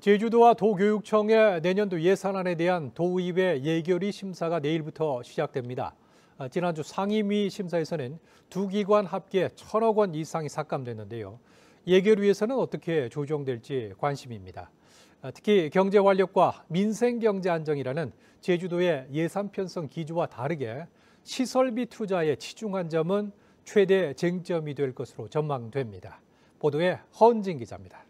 제주도와 도교육청의 내년도 예산안에 대한 도의회 예결위 심사가 내일부터 시작됩니다. 아, 지난주 상임위 심사에서는 두 기관 합계 천억 원 이상이 삭감됐는데요. 예결위에서는 어떻게 조정될지 관심입니다. 아, 특히 경제 활력과 민생 경제 안정이라는 제주도의 예산 편성 기조와 다르게 시설비 투자에 치중한 점은 최대 쟁점이 될 것으로 전망됩니다. 보도에 허은진 기자입니다.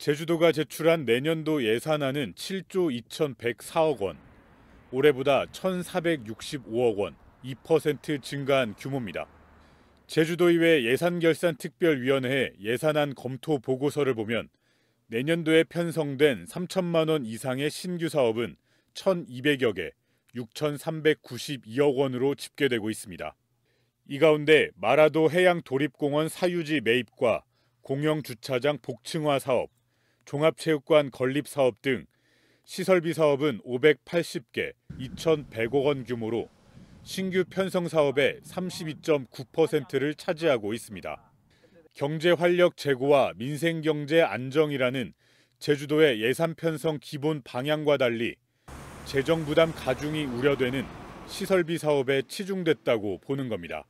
제주도가 제출한 내년도 예산안은 7조 2,104억 원, 올해보다 1,465억 원, 2% 증가한 규모입니다. 제주도의회 예산결산특별위원회 예산안 검토 보고서를 보면 내년도에 편성된 3천만 원 이상의 신규 사업은 1,200여 개, 6,392억 원으로 집계되고 있습니다. 이 가운데 마라도 해양 도립공원 사유지 매입과 공영 주차장 복층화 사업, 종합체육관 건립 사업 등 시설비 사업은 580개 2,100억 원 규모로 신규 편성 사업의 32.9%를 차지하고 있습니다. 경제 활력 제고와 민생 경제 안정이라는 제주도의 예산 편성 기본 방향과 달리 재정 부담 가중이 우려되는 시설비 사업에 치중됐다고 보는 겁니다.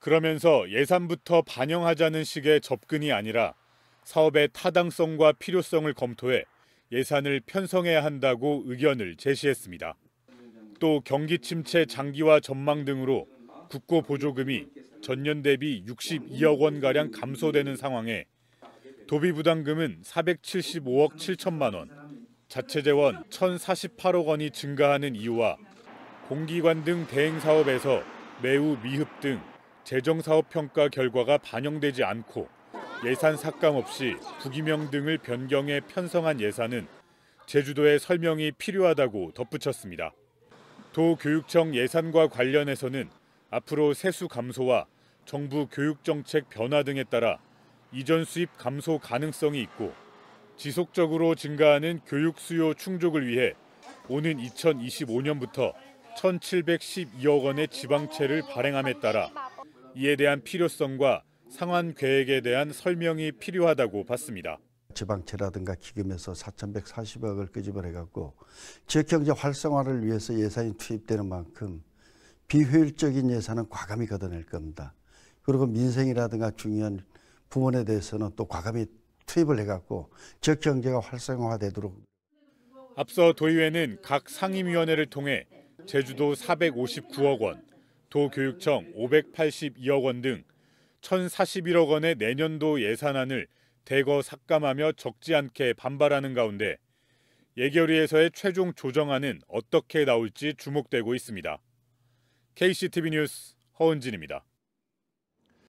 그러면서 예산부터 반영하자는 식의 접근이 아니라 사업의 타당성과 필요성을 검토해 예산을 편성해야 한다고 의견을 제시했습니다. 또 경기 침체 장기화 전망 등으로 국고 보조금이 전년 대비 62억 원가량 감소되는 상황에 도비 부담금은 475억 7천만 원, 자체 재원 1,048억 원이 증가하는 이유와 공기관 등 대행 사업에서 매우 미흡 등 재정 사업 평가 결과가 반영되지 않고 예산 삭감 없이 부기명 등을 변경해 편성한 예산은 제주도의 설명이 필요하다고 덧붙였습니다. 도교육청 예산과 관련해서는 앞으로 세수 감소와 정부 교육 정책 변화 등에 따라 이전 수입 감소 가능성이 있고 지속적으로 증가하는 교육 수요 충족을 위해 오는 2025년부터 1,712억 원의 지방채를 발행함에 따라 이에 대한 필요성과 상환 계획에 대한 설명이 필요하다고 봤습니다. 지방채라든가 기금에서 4,140억을 끄집어내갖고 지역경제 활성화를 위해서 예산이 투입되는 만큼 비효율적인 예산은 과감히 걷어낼 겁니다. 그리고 민생이라든가 중요한 부문에 대해서는 또 과감히 투입을 해갖고 지역경제가 활성화되도록. 앞서 도의회는 각 상임위원회를 통해 제주도 459억 원, 도교육청 582억 원등 1,041억 원의 내년도 예산안을 대거 삭감하며 적지 않게 반발하는 가운데 예결위에서의 최종 조정안은 어떻게 나올지 주목되고 있습니다. KCTV 뉴스 허은진입니다.